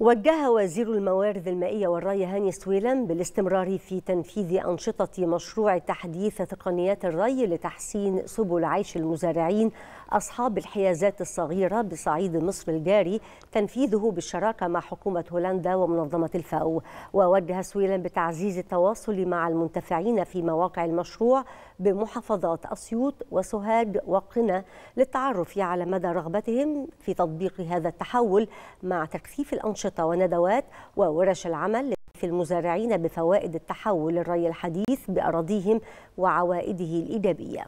وجه وزير الموارد المائية والري هاني سويلم بالاستمرار في تنفيذ أنشطة مشروع تحديث تقنيات الري لتحسين سبل عيش المزارعين أصحاب الحيازات الصغيرة بصعيد مصر الجاري تنفيذه بالشراكة مع حكومة هولندا ومنظمة الفاو ووجه سويلم بتعزيز التواصل مع المنتفعين في مواقع المشروع بمحافظات أسيوط وسوهاج وقنا للتعرف على مدى رغبتهم في تطبيق هذا التحول مع تكثيف الأنشطة أنشطة وندوات وورش العمل في المزارعين بفوائد التحول للري الحديث بأراضيهم وعوائده الإيجابية